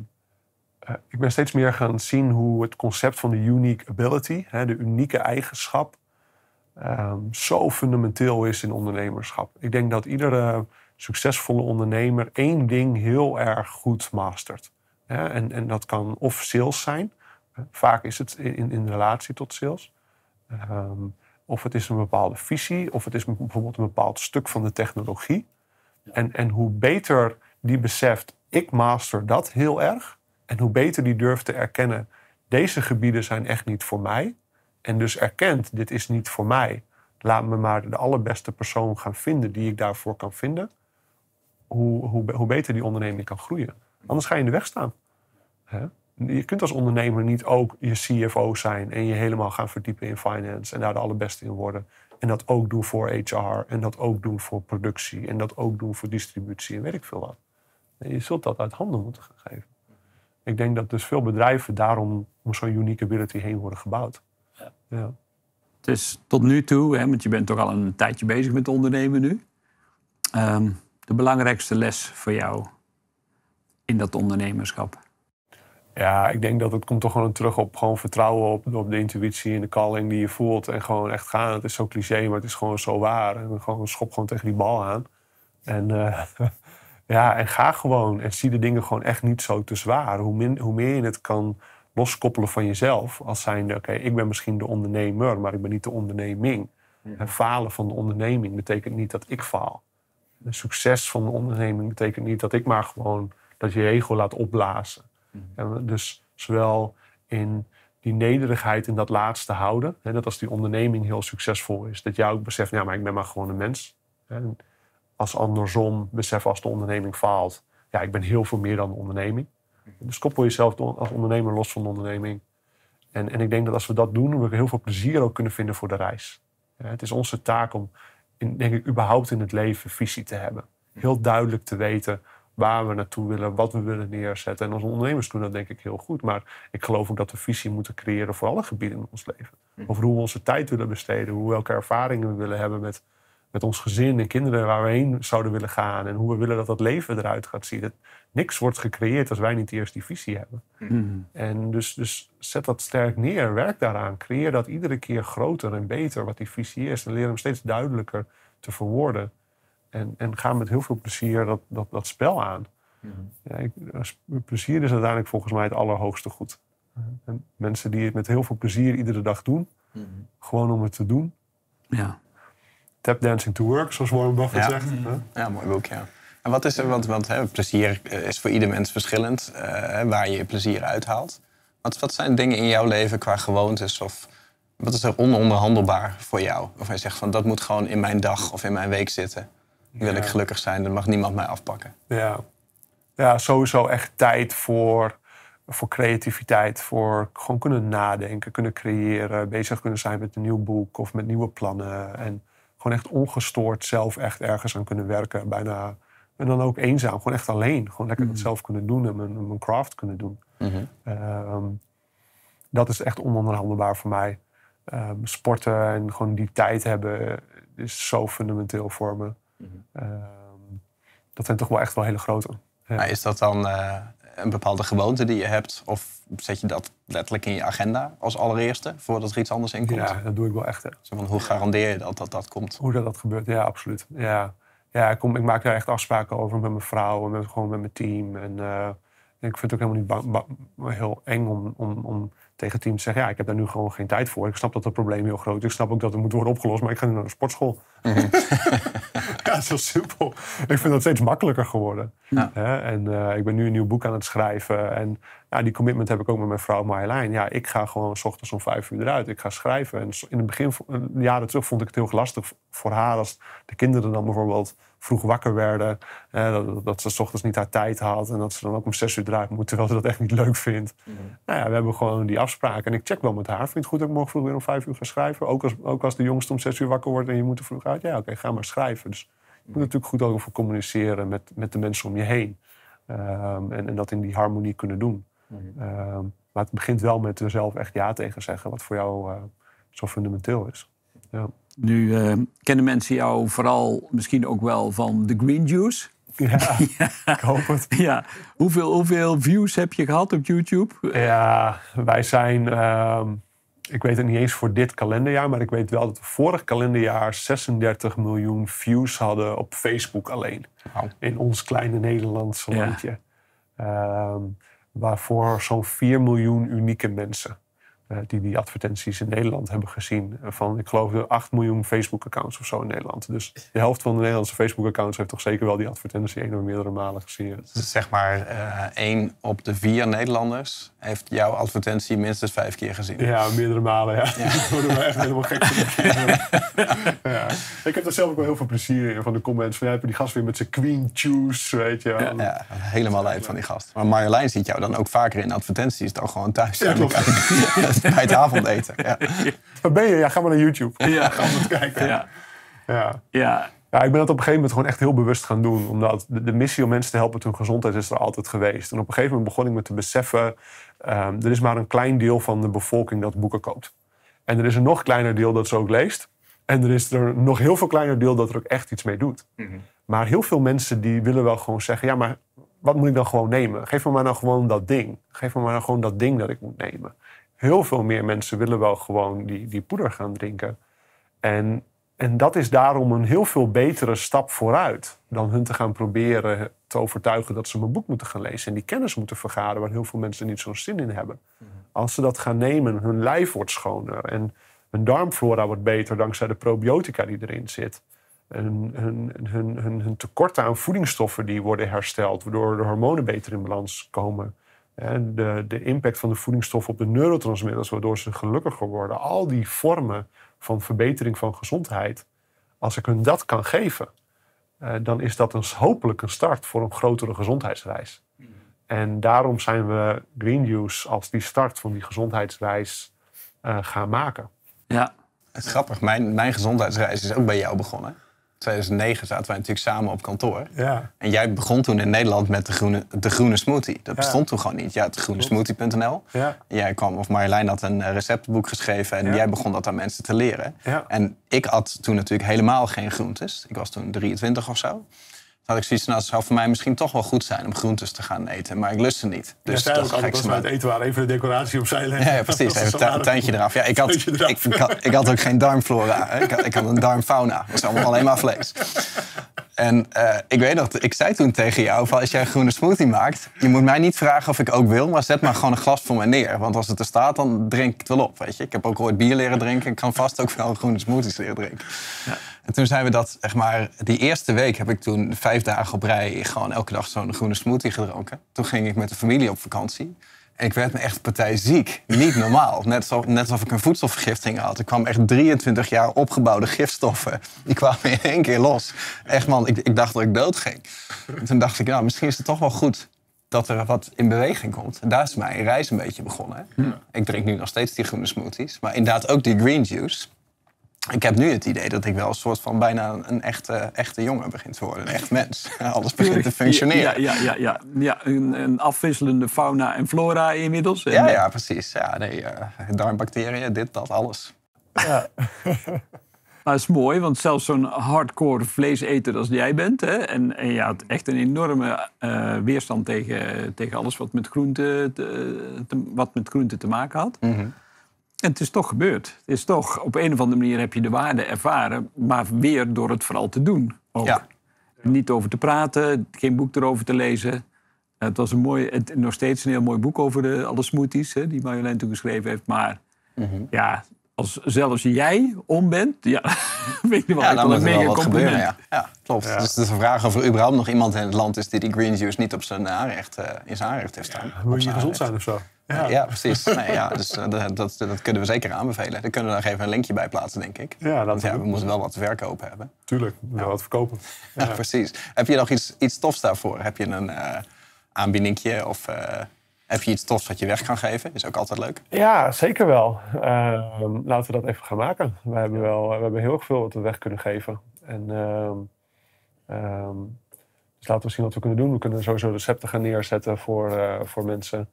eh, ik ben steeds meer gaan zien hoe het concept van de unique ability, hè, de unieke eigenschap, ehm, zo fundamenteel is in ondernemerschap. Ik denk dat iedere succesvolle ondernemer één ding heel erg goed mastert. Hè, en, en dat kan of sales zijn, Vaak is het in, in relatie tot sales. Ehm, of het is een bepaalde visie, of het is bijvoorbeeld een bepaald stuk van de technologie. En, en hoe beter die beseft, ik master dat heel erg. En hoe beter die durft te erkennen, deze gebieden zijn echt niet voor mij. En dus erkent, dit is niet voor mij. Laat me maar de allerbeste persoon gaan vinden die ik daarvoor kan vinden. Hoe, hoe, hoe beter die onderneming kan groeien. Anders ga je in de weg staan. Hè? je kunt als ondernemer niet ook je CFO zijn en je helemaal gaan verdiepen in finance en daar de allerbeste in worden. En dat ook doen voor HR en dat ook doen voor productie en dat ook doen voor distributie en weet ik veel wat. je zult dat uit handen moeten gaan geven. Ik denk dat dus veel bedrijven daarom om zo'n unieke ability heen worden gebouwd. Ja. ja. Het is tot nu toe, hè, want je bent toch al een tijdje bezig met ondernemen nu. Ehm, de belangrijkste les voor jou in dat ondernemerschap? Ja, ik denk dat het komt toch gewoon terug op gewoon vertrouwen op, op de intuïtie en de calling die je voelt. En gewoon echt gaan. Het is zo cliché, maar het is gewoon zo waar. En gewoon schop gewoon tegen die bal aan. En, eh, ja, en ga gewoon. En zie de dingen gewoon echt niet zo te zwaar. Hoe, hoe meer je het kan loskoppelen van jezelf. Als zijnde, oké, ik ben misschien de ondernemer, maar ik ben niet de onderneming. En falen van de onderneming betekent niet dat ik faal. De succes van de onderneming betekent niet dat ik maar gewoon dat je ego laat opblazen. Mhm. dus zowel in die nederigheid in dat laatste houden. Hè, dat als die onderneming heel succesvol is, dat jij ook beseft, ja, maar ik ben maar gewoon een mens. als andersom beseft als de onderneming faalt, ja, ik ben heel veel meer dan de onderneming. Mhm. Dus koppel jezelf als ondernemer los van de onderneming. En, en ik denk dat als we dat doen, we heel veel plezier ook kunnen vinden voor de reis. het is onze taak om, denk ik, überhaupt in het leven visie te hebben. Mhm. Heel duidelijk te weten waar we naartoe willen, wat we willen neerzetten. En als ondernemers doen dat denk ik heel goed. Maar ik geloof ook dat we visie moeten creëren voor alle gebieden in ons leven. Mhm. Over hoe we onze tijd willen besteden, hoe welke ervaringen we willen hebben met, met ons gezin en kinderen waar we heen zouden willen gaan en hoe we willen dat dat leven eruit gaat zien. Dat, niks wordt gecreëerd als wij niet eerst die visie hebben. Mhm. Mhm. En dus, dus zet dat sterk neer, werk daaraan, creëer dat iedere keer groter en beter wat die visie is en leer hem steeds duidelijker te verwoorden. En, en ga met heel veel plezier dat, dat, dat spel aan. Mhm. Ja, eh, plezier is uiteindelijk volgens mij het allerhoogste goed. Mhm. En mensen die het met heel veel plezier iedere dag doen, mhm. gewoon om het te doen. Ja. Tap dancing to work, zoals Warren Buffett ja. zegt. Ja, mooi boek, ja. En wat is er, want, hè, plezier eh, is voor ieder mens verschillend, eh, waar je je plezier uithaalt. Wat, wat zijn dingen in jouw leven qua gewoontes of wat is er ononderhandelbaar voor jou? Of hij zegt van dat moet gewoon in mijn dag of in mijn week zitten wil ik gelukkig zijn. dan mag niemand mij afpakken. Ja, ja sowieso echt tijd voor, voor creativiteit. Voor gewoon kunnen nadenken, kunnen creëren. Bezig kunnen zijn met een nieuw boek of met nieuwe plannen. En gewoon echt ongestoord zelf echt ergens aan kunnen werken. Bijna, en dan ook eenzaam, gewoon echt alleen. Gewoon lekker dat mhm. zelf kunnen doen en mijn, craft kunnen doen. Mhm. Ehm, dat is echt ononderhandelbaar voor mij. Ehm, sporten en gewoon die tijd hebben is zo fundamenteel voor me. Mhm. Ehm, dat zijn toch wel echt wel hele grote. Maar is dat dan eh, een bepaalde gewoonte die je hebt? Of zet je dat letterlijk in je agenda als allereerste, voordat er iets anders in komt? Ja, dat doe ik wel echt. Zo van, hoe garandeer je dat, dat dat komt? Hoe dat, dat gebeurt, ja, absoluut. Ja, ja ik, kom, ik maak daar echt afspraken over met mijn vrouw en met, gewoon met mijn team. En eh, ik vind het ook helemaal niet heel eng om, om, om tegen het team zeggen: ja, ik heb daar nu gewoon geen tijd voor. Ik snap dat het probleem heel groot is. Ik snap ook dat het moet worden opgelost, maar ik ga nu naar de sportschool. Mhm. ja, zo heel simpel. Ik vind dat steeds makkelijker geworden. en eh, ik ben nu een nieuw boek aan het schrijven. En ja, die commitment heb ik ook met mijn vrouw Marjolein. Ja, ik ga gewoon s ochtends om vijf uur eruit. Ik ga schrijven. En in het begin, eh, jaren terug, vond ik het heel lastig voor haar als de kinderen dan bijvoorbeeld vroeg wakker werden. dat, dat, ze s ochtends niet haar tijd had. En dat ze dan ook om zes uur draait moet, terwijl ze dat echt niet leuk vindt. Nou ja, we hebben gewoon die afspraak. En ik check wel met haar. Vind je het goed dat ik morgen vroeg weer om vijf uur ga schrijven? Ook als, ook als de jongste om zes uur wakker wordt en je moet er vroeg uit. Ja, oké, ga maar schrijven. Dus je moet natuurlijk goed over communiceren met, met de mensen om je heen. Ehm, en, en, dat in die harmonie kunnen doen. Ehm, maar het begint wel met er zelf echt ja tegen zeggen, wat voor jou eh, zo fundamenteel is. Ja. Nu eh, kennen mensen jou vooral misschien ook wel van de Green Juice. Ja, ik hoop het. Ja. Hoeveel, hoeveel views heb je gehad op YouTube? Ja, wij zijn, ehm, ik weet het niet eens voor dit kalenderjaar, maar ik weet wel dat we vorig kalenderjaar 36 miljoen views hadden op Facebook alleen. In ons kleine Nederlandse ja. landje. Ehm, waarvoor zo'n 4 miljoen unieke mensen. Eh, die die advertenties in Nederland hebben gezien. Eh, van, ik geloof, er 8 miljoen Facebook-accounts of zo in Nederland. Dus de helft van de Nederlandse Facebook-accounts heeft toch zeker wel die advertentie één of meerdere malen gezien. Dus zeg maar, eh, één op de vier Nederlanders heeft jouw advertentie minstens vijf keer gezien. Ja, meerdere malen, ja. Dat worden we echt helemaal gek ja. Ik heb daar zelf ook wel heel veel plezier in van de comments. Van, ja, heb die gast weer met zijn queen choose, weet je ja, helemaal leid van die gast. Maar Marjolein ziet jou dan ook vaker in advertenties dan gewoon thuis. Ja, klopt. bij het avondeten. Ja. Waar ben je? Ja, ga maar naar YouTube. Ja, ga maar kijken. Ja. Ja. ja. ik ben dat op een gegeven moment gewoon echt heel bewust gaan doen. Omdat de, missie om mensen te helpen met hun gezondheid is er altijd geweest. En op een gegeven moment begon ik me te beseffen... Ehm, er is maar een klein deel van de bevolking dat boeken koopt. En er is een nog kleiner deel dat ze ook leest. En er is er een nog heel veel kleiner deel dat er ook echt iets mee doet. Mhm. Maar heel veel mensen die willen wel gewoon zeggen... ja, maar wat moet ik dan gewoon nemen? Geef me maar nou gewoon dat ding. Geef me maar nou gewoon dat ding dat ik moet nemen heel veel meer mensen willen wel gewoon die, die poeder gaan drinken. En, en dat is daarom een heel veel betere stap vooruit dan hun te gaan proberen te overtuigen dat ze mijn boek moeten gaan lezen en die kennis moeten vergaren waar heel veel mensen niet zo'n zin in hebben. Mhm. Als ze dat gaan nemen, hun lijf wordt schoner en hun darmflora wordt beter dankzij de probiotica die erin zit. En hun, hun, hun, hun tekorten aan voedingsstoffen die worden hersteld, waardoor de hormonen beter in balans komen de, de impact van de voedingsstof op de neurotransmitters, waardoor ze gelukkiger worden. Al die vormen van verbetering van gezondheid, als ik hun dat kan geven, eh, dan is dat een, hopelijk een start voor een grotere gezondheidsreis. Mm. En daarom zijn we Green News als die start van die gezondheidsreis eh, gaan maken. Ja, het grappig. Mijn, mijn gezondheidsreis is ook bij jou begonnen. 2009 zaten wij natuurlijk samen op kantoor. Ja. En jij begon toen in Nederland met de groene, de groene smoothie. Dat bestond toen gewoon niet. Ja, het groenesmoothie.nl. Ja. Jij kwam, of Marjolein had een eh, receptenboek geschreven en jij begon dat aan mensen te leren. En ik had toen natuurlijk helemaal geen groentes. Ik was toen 23 of zo had ik zoiets nou, het zou voor mij misschien toch wel goed zijn om groentes te gaan eten. Maar ik lust ze niet. Dus dat ook altijd het eten waren, even de decoratie opzij leggen. Ja, precies. Even een tuintje eraf. Ja, ik had, ik, ik, had, ik had ook geen darmflora. ik, had, ik had een darmfauna. Dat was allemaal alleen maar vlees. En eh, ik weet dat ik zei toen tegen jou: van, als jij een groene smoothie maakt, je moet mij niet vragen of ik ook wil, maar zet maar gewoon een glas voor mij neer. Want als het er staat, dan drink ik het wel op. Weet je? Ik heb ook ooit bier leren drinken. Ik kan vast ook wel groene smoothies leren drinken. Ja. En toen zijn we dat, zeg maar, die eerste week heb ik toen vijf dagen op rij gewoon elke dag zo'n groene smoothie gedronken. Toen ging ik met de familie op vakantie ik werd me echt ziek, Niet normaal. Net alsof, net ik een voedselvergifting had. Ik kwam echt 23 jaar opgebouwde gifstoffen. Die kwamen in één keer los. Echt man, ik, ik dacht dat ik dood ging. En toen dacht ik, nou, misschien is het toch wel goed dat er wat in beweging komt. En daar is mijn reis een beetje begonnen. Ik drink nu nog steeds die groene smoothies. Maar inderdaad ook die green juice ik heb nu het idee dat ik wel een soort van bijna een echte, echte jongen begint te worden. Een echt mens. Alles begint te functioneren. Ja, ja, ja, ja. ja een, een afwisselende fauna en flora inmiddels. En ja, eh, ja, precies. Ja, nee, eh, darmbacteriën, dit, dat, alles. Ja. Maar dat is mooi, want zelfs zo'n hardcore vleeseter als jij bent... Hè, en, en je ja, had echt een enorme eh, weerstand tegen, tegen alles wat met groente te, te, wat met groente te maken had... Mhm. En het is toch gebeurd. Het is toch, op een of andere manier heb je de waarde ervaren, maar weer door het vooral te doen. Ook. Niet over te praten, geen boek erover te lezen. Het was een mooi, het, nog steeds een heel mooi boek over de, alle smoothies hè, die Marjolein toen geschreven heeft. Maar mhm. ja, als zelfs jij om bent, ja, weet je wel, ja, dan moet er wel gebeuren. Ja. ja klopt. Dus de vraag of er überhaupt nog iemand in het land is die die green juice niet op zijn eh, aanrecht, uh, in zijn aanrecht heeft staan. moet je gezond zijn of zo? Ja, precies. Nee, ja, dus eh, dat, dat, kunnen we zeker aanbevelen. Daar kunnen we nog even een linkje bij plaatsen, denk ik. Ja, dat ja, we moeten wel wat verkopen hebben. Tuurlijk, we moeten ja. wat verkopen. Ja. precies. Heb je nog iets, iets tofs daarvoor? Heb je een uh, aanbiedingje of... Eh, heb je iets tofs wat je weg kan geven? Is ook altijd leuk. Ja, zeker wel. Ehm, laten we dat even gaan maken. We hebben, wel, we hebben heel erg veel wat we weg kunnen geven. En, ehm, ehm, dus laten we zien wat we kunnen doen. We kunnen sowieso recepten gaan neerzetten voor, voor mensen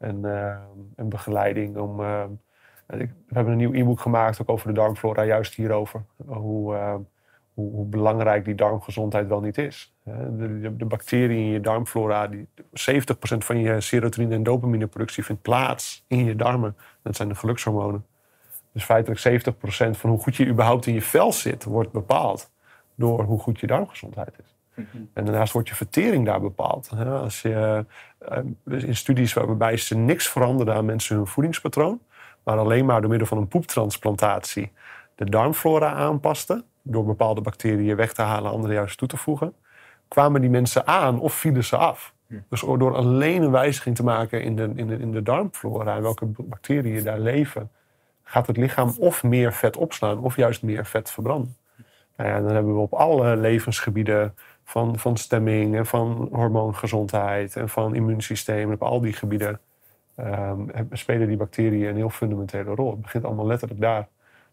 en, eh, en begeleiding. Om, eh, we hebben een nieuw e-book gemaakt, ook over de darmflora, juist hierover. Hoe, eh, hoe, hoe belangrijk die darmgezondheid wel niet is. De, de, de bacteriën in je darmflora, die, 70% van je serotonine- en dopamineproductie vindt plaats in je darmen. Dat zijn de gelukshormonen. Dus feitelijk 70% van hoe goed je überhaupt in je vel zit, wordt bepaald door hoe goed je darmgezondheid is. Mhm. En daarnaast wordt je vertering daar bepaald. Als je, eh, eh, in studies waarbij ze niks veranderden aan mensen hun voedingspatroon, maar alleen maar door middel van een poeptransplantatie de darmflora aanpasten, door bepaalde bacteriën weg te halen, andere juist toe te voegen, kwamen die mensen aan of vielen ze af. Dus door alleen een wijziging te maken in de, in de, in de darmflora en welke bacteriën daar leven, gaat het lichaam of meer vet opslaan of juist meer vet verbranden. Nou dan hebben we op alle levensgebieden van, van stemming en van hormoongezondheid en van immuunsysteem. Op al die gebieden ehm, spelen die bacteriën een heel fundamentele rol. Het begint allemaal letterlijk daar.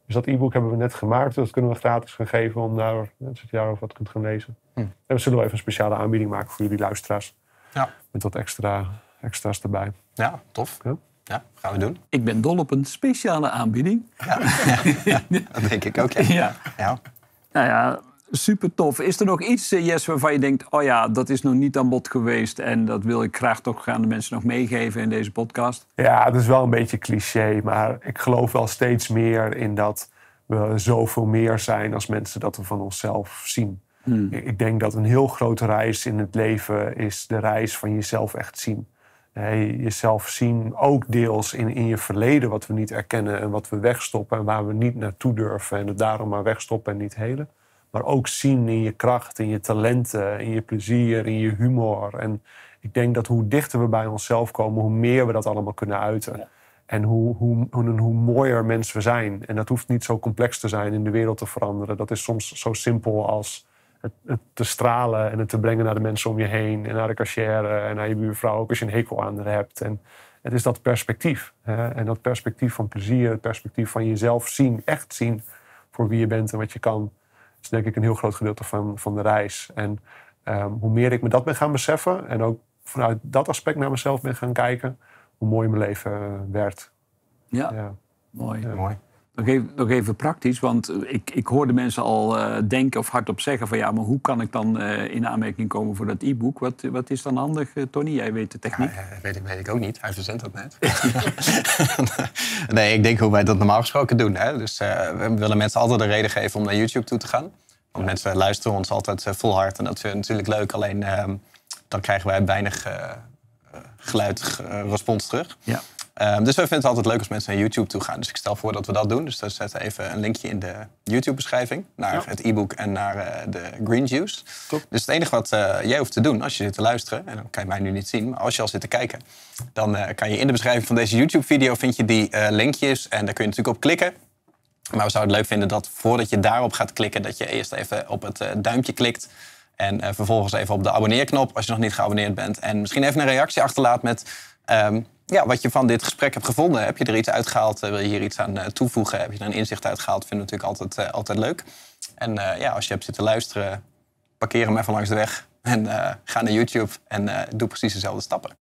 Dus dat e-book hebben we net gemaakt. Dus dat kunnen we gratis gaan geven om daar, als jaar daarover wat kunt gaan lezen. Hm. En we zullen wel even een speciale aanbieding maken voor jullie luisteraars. Ja. Met wat extra, extra's erbij. Ja, tof. Ja? gaan we doen. Ik ben dol op een speciale aanbieding. Ja, dat denk ik ook. Ja. ja. Nou ja, Super tof. Is er nog iets, eh, Jes, waarvan je denkt: oh ja, dat is nog niet aan bod geweest en dat wil ik graag toch aan de mensen nog meegeven in deze podcast? Ja, dat is wel een beetje cliché, maar ik geloof wel steeds meer in dat we zoveel meer zijn als mensen dat we van onszelf zien. Hmm. Ik denk dat een heel grote reis in het leven is de reis van jezelf echt zien. jezelf zien, ook deels in, in je verleden wat we niet erkennen en wat we wegstoppen en waar we niet naartoe durven en het daarom maar wegstoppen en niet helen maar ook zien in je kracht, in je talenten, in je plezier, in je humor. En ik denk dat hoe dichter we bij onszelf komen, hoe meer we dat allemaal kunnen uiten. En hoe, hoe, hoe, mooier mensen we zijn. En dat hoeft niet zo complex te zijn in de wereld te veranderen. Dat is soms zo simpel als het, te stralen en het te brengen naar de mensen om je heen. En naar de cashier en naar je buurvrouw, ook als je een hekel aan haar hebt. En het is dat perspectief. Hè? En dat perspectief van plezier, het perspectief van jezelf zien, echt zien voor wie je bent en wat je kan is denk ik een heel groot gedeelte van, van de reis. En ehm, hoe meer ik me dat ben gaan beseffen en ook vanuit dat aspect naar mezelf ben gaan kijken, hoe mooi mijn leven eh, werd. Ja, ja. mooi. Ja. mooi. Nog even, praktisch, want eh, ik, ik hoorde mensen al eh, denken of hardop zeggen van ja, maar hoe kan ik dan eh, in aanmerking komen voor dat e-book? Wat, wat is dan handig, Tony? Jij weet de techniek. Ja, weet, ik, weet ik ook niet. Hij verzendt dat net. nee, ik denk hoe wij dat normaal gesproken doen. Hè? Dus we willen mensen altijd een reden geven om naar YouTube toe te gaan. Want mensen luisteren ons altijd vol hard en dat is natuurlijk leuk. Alleen ehm, dan krijgen wij weinig geluid, respons terug. Ja. Ehm, dus we vinden het altijd leuk als mensen naar YouTube toe gaan. Dus ik stel voor dat we dat doen. Dus we zetten even een linkje in de YouTube-beschrijving naar het e-book en naar eh, de green juice. Top. Dus het enige wat eh, jij hoeft te doen als je zit te luisteren, en dan kan je mij nu niet zien, maar als je al zit te kijken, dan eh, kan je in de beschrijving van deze YouTube-video vind je die linkjes en daar kun je natuurlijk op klikken. Maar we zouden het leuk vinden dat voordat je daarop gaat klikken, dat je eerst even op het duimpje klikt. En vervolgens even op de abonneerknop als je nog niet geabonneerd bent. En misschien even een reactie achterlaat met ehm, ja, wat je van dit gesprek hebt gevonden. Heb je er iets uitgehaald? Eh, wil je hier iets aan eh, toevoegen? Heb je er een inzicht uitgehaald? Vind ik natuurlijk altijd, eh, altijd leuk. En ja, als je hebt zitten luisteren, parkeer hem even langs de weg. En ga naar YouTube en doe precies dezelfde stappen.